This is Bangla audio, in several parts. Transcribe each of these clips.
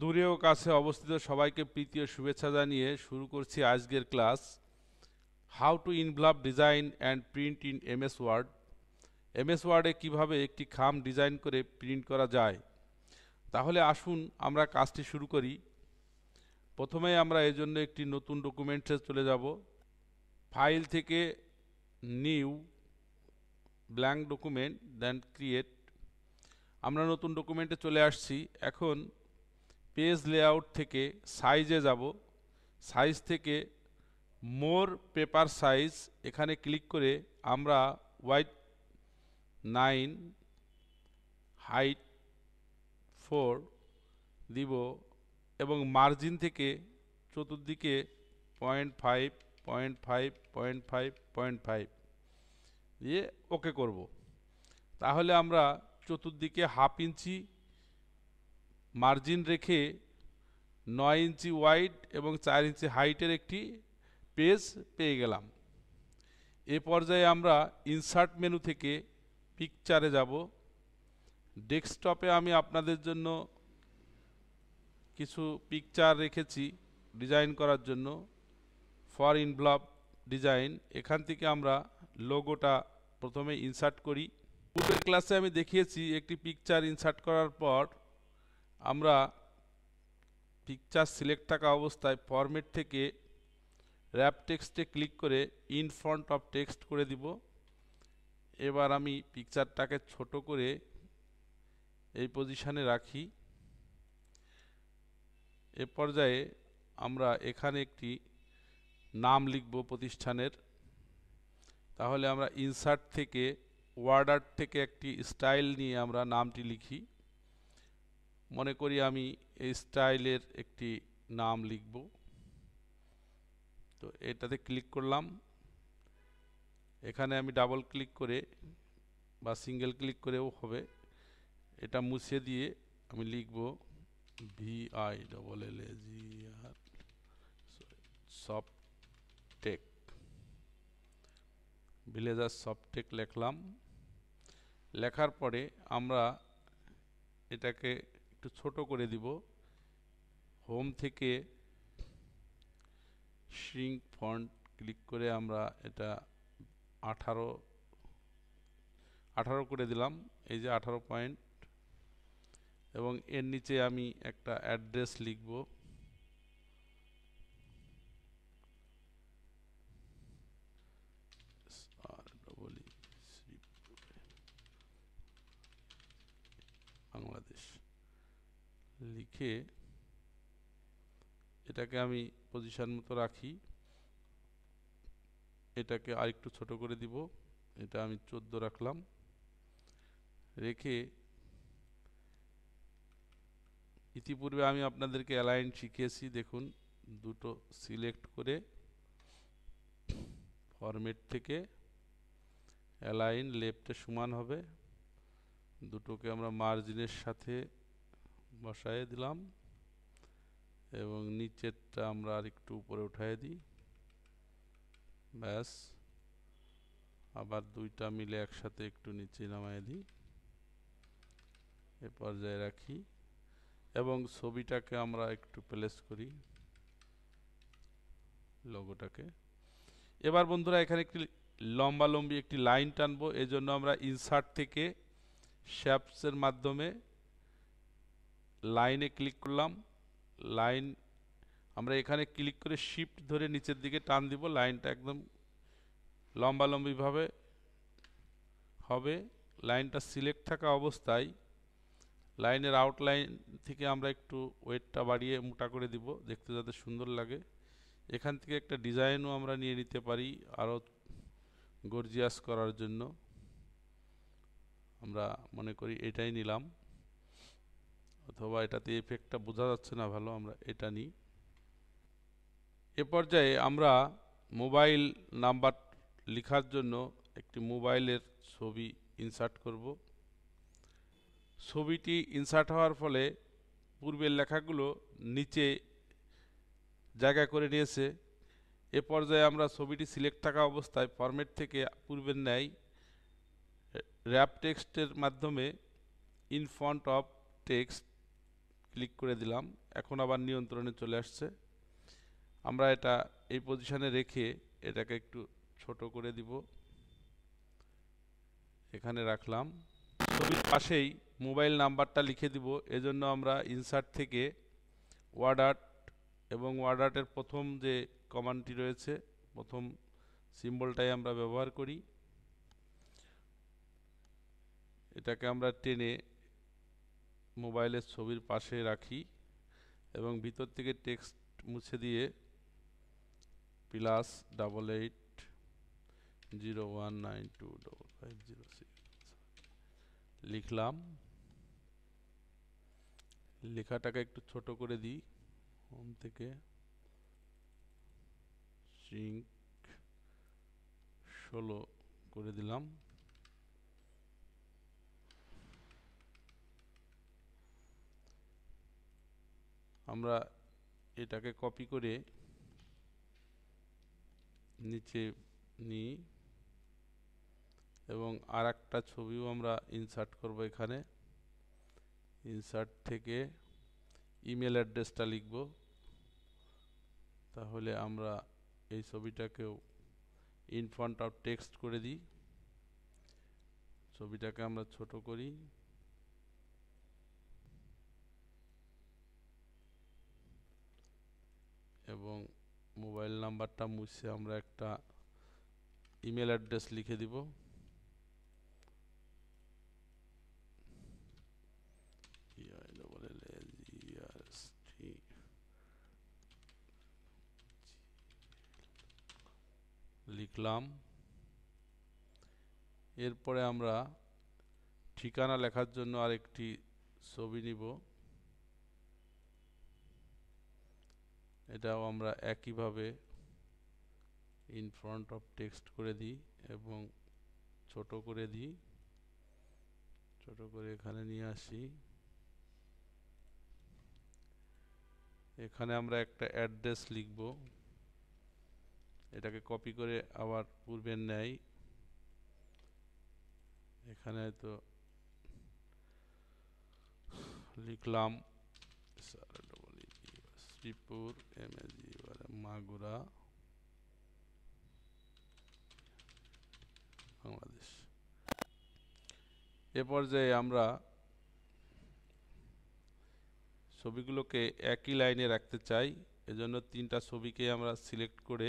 দূরে ও কাছে অবস্থিত সবাইকে প্রীতি ও শুভেচ্ছা জানিয়ে শুরু করছি আজকের class how to involve design and print in MS Word MS ওয়ার্ডে কীভাবে একটি খাম ডিজাইন করে প্রিন্ট করা যায় তাহলে আসুন আমরা কাজটি শুরু করি প্রথমে আমরা এই জন্য একটি নতুন ডকুমেন্টে চলে যাব ফাইল থেকে new blank document then create আমরা নতুন ডকুমেন্টে চলে আসছি এখন পেজ লেআউট থেকে সাইজে যাব সাইজ থেকে মোর পেপার সাইজ এখানে ক্লিক করে আমরা হোয়াইট নাইন হাইট ফোর দিব এবং মার্জিন থেকে চতুর্দিকে point five point five point five point five দিয়ে ওকে করব তাহলে আমরা চতুর্দিকে হাফ ইঞ্চি মার্জিন রেখে নয় ইঞ্চি ওয়াইড এবং চার ইঞ্চি হাইটের একটি পেজ পেয়ে গেলাম এ পর্যায়ে আমরা ইনসার্ট মেনু থেকে পিকচারে যাব ডেস্কটপে আমি আপনাদের জন্য কিছু পিকচার রেখেছি ডিজাইন করার জন্য ফর ইনভ্লভ ডিজাইন এখান থেকে আমরা লোগোটা প্রথমে ইনসার্ট করি পূর্বের ক্লাসে আমি দেখিয়েছি একটি পিকচার ইনসার্ট করার পর আমরা পিকচার সিলেক্ট থাকা অবস্থায় ফর্মেট থেকে র্যাপ টেক্সটে ক্লিক করে ইন ফ্রন্ট অফ টেক্সট করে দিব এবার আমি পিকচারটাকে ছোট করে এই পজিশানে রাখি এ পর্যায়ে আমরা এখানে একটি নাম লিখব প্রতিষ্ঠানের তাহলে আমরা ইনসার্ট থেকে ওয়ার্ডার থেকে একটি স্টাইল নিয়ে আমরা নামটি লিখি মনে করি আমি এই স্টাইলের একটি নাম লিখব তো এটাতে ক্লিক করলাম এখানে আমি ডাবল ক্লিক করে বা সিঙ্গেল ক্লিক করেও হবে এটা মুছে দিয়ে আমি লিখব V I double L A G R Softech villager Softech লিখলাম লেখার পরে আমরা এটাকে একটু ছোট করে দিব হোম থেকে শ্রিঙ্ক ফন্ট ক্লিক করে আমরা এটা আঠারো আঠারো করে দিলাম এই যে আঠারো পয়েন্ট এবং এর নিচে আমি একটা অ্যাড্রেস লিখব বাংলাদেশ লিখে এটাকে আমি পজিশান মতো রাখি এটাকে আরেকটু ছোট করে দিব এটা আমি চোদ্দো রাখলাম রেখে ইতিপূর্বে আমি আপনাদেরকে অ্যালাইন শিখিয়েছি দেখুন দুটো সিলেক্ট করে ফরমেট থেকে অ্যালাইন লেফটে সমান হবে দুটোকে আমরা মার্জিনের সাথে বসায় দিলাম এবং নিচেরটা আমরা আর একটু উপরে উঠাই দিই ব্যাস আবার দুইটা মিলে একসাথে একটু নিচে নামাই দিই এ পর্যায়ে রাখি এবং ছবিটাকে আমরা একটু প্লেস করি লোগোটাকে এবার বন্ধুরা এখানে একটি লম্বালম্বি একটি লাইন টানবো এজন্য আমরা ইনসার্ট থেকে শ্যাপসের মাধ্যমে লাইনে ক্লিক করলাম লাইন আমরা এখানে ক্লিক করে শিফট ধরে নিচের দিকে টান দিব লাইনটা একদম লম্বালম্বিভাবে হবে লাইনটা সিলেক্ট থাকা অবস্থায় লাইনের আউটলাইন থেকে আমরা একটু ওয়েটটা বাড়িয়ে মোটা করে দিব দেখতে যাতে সুন্দর লাগে এখান থেকে একটা ডিজাইনও আমরা নিয়ে নিতে পারি আরও গর্জিয়াস করার জন্য আমরা মনে করি এটাই নিলাম অথবা এটাতে এফেক্টটা বোঝা যাচ্ছে না ভালো আমরা এটা নিই এ পর্যায়ে আমরা মোবাইল নাম্বার লেখার জন্য একটি মোবাইলের ছবি ইনসার্ট করব ছবিটি ইনসার্ট হওয়ার ফলে পূর্বের লেখাগুলো নিচে জায়গা করে নিয়েছে এ পর্যায়ে আমরা ছবিটি সিলেক্ট থাকা অবস্থায় ফরম্যাট থেকে পূর্বের ন্যায় র্যাপ টেক্সটের মাধ্যমে in front of text click করে দিলাম এখন আবার নিয়ন্ত্রণে চলে আসছে আমরা এটা এই পজিশানে রেখে এটাকে একটু ছোট করে দিব এখানে রাখলাম ছবির পাশেই মোবাইল নাম্বারটা লিখে দিব এজন্য আমরা ইনসার্ট থেকে ওয়ার্ড আর্ট এবং ওয়ার্ড আর্টের প্রথম যে কমান্ডটি রয়েছে প্রথম সিম্বলটাই আমরা ব্যবহার করি এটাকে আমরা টেনে মোবাইলের ছবির পাশে রাখি এবং ভিতর থেকে টেক্সট মুছে দিয়ে plus double eight zero one nine two double five zero six লিখলাম লেখাটাকে একটু ছোট করে দিই হোম থেকে সিঙ্ক ষোলো করে দিলাম আমরা এটাকে কপি করে নিচে নিই এবং আর একটা ছবিও আমরা ইনসার্ট করব এখানে ইনসার্ট থেকে ইমেল অ্যাড্রেসটা লিখব তাহলে আমরা এই ছবিটাকেও ইনফ্রন্ট অফ টেক্সট করে দিই ছবিটাকে আমরা ছোট করি এবং মোবাইল নাম্বারটা মুছে আমরা একটা ইমেল অ্যাড্রেস লিখে দিব লিখলাম এরপরে আমরা ঠিকানা লেখার জন্য আরেকটি ছবি নিব এটাও আমরা একইভাবে ইন ফ্রন্ট অফ টেক্সট করে দিই এবং ছোট করে দিই ছোট করে এখানে নিয়ে আসি এখানে আমরা একটা অ্যাড্রেস লিখব এটাকে কপি করে আবার পূর্বের নেয় এখানে তো লিখলাম শ্রীপুর এমএজি মাগুরা বাংলাদেশ এ পর্যায়ে আমরা ছবিগুলোকে একই লাইনে রাখতে চাই এজন্য তিনটা ছবিকে আমরা সিলেক্ট করে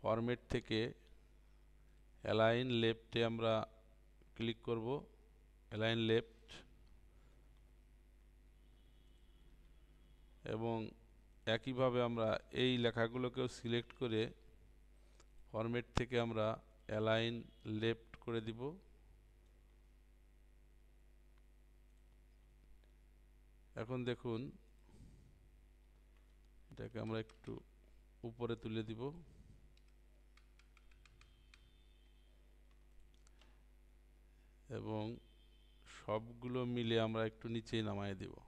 ফরমেট থেকে অ্যালাইন লেফটে আমরা ক্লিক করব অ্যালাইন লেফট এবং একইভাবে আমরা এই লেখাগুলোকেও সিলেক্ট করে ফরমেট থেকে আমরা অ্যালাইন লেফট করে দিব এখন দেখুন এটাকে আমরা একটু উপরে তুলে দিব এবং সবগুলো মিলে আমরা একটু নিচেই নামায় দেবো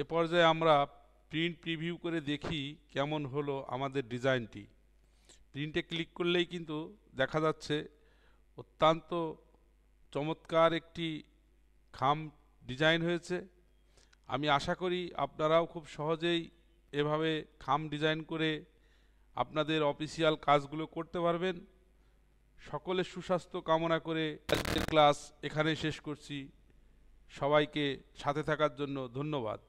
এ পর্যায়ে আমরা প্রিন্ট প্রিভিউ করে দেখি কেমন হলো আমাদের ডিজাইনটি প্রিন্টে ক্লিক করলেই কিন্তু দেখা যাচ্ছে অত্যন্ত চমৎকার একটি খাম ডিজাইন হয়েছে আমি আশা করি আপনারাও খুব সহজেই এভাবে খাম ডিজাইন করে আপনাদের অফিসিয়াল কাজগুলো করতে পারবেন সকলের সুস্বাস্থ্য কামনা করে আজকের ক্লাস এখানে শেষ করছি সবাইকে সাথে থাকার জন্য ধন্যবাদ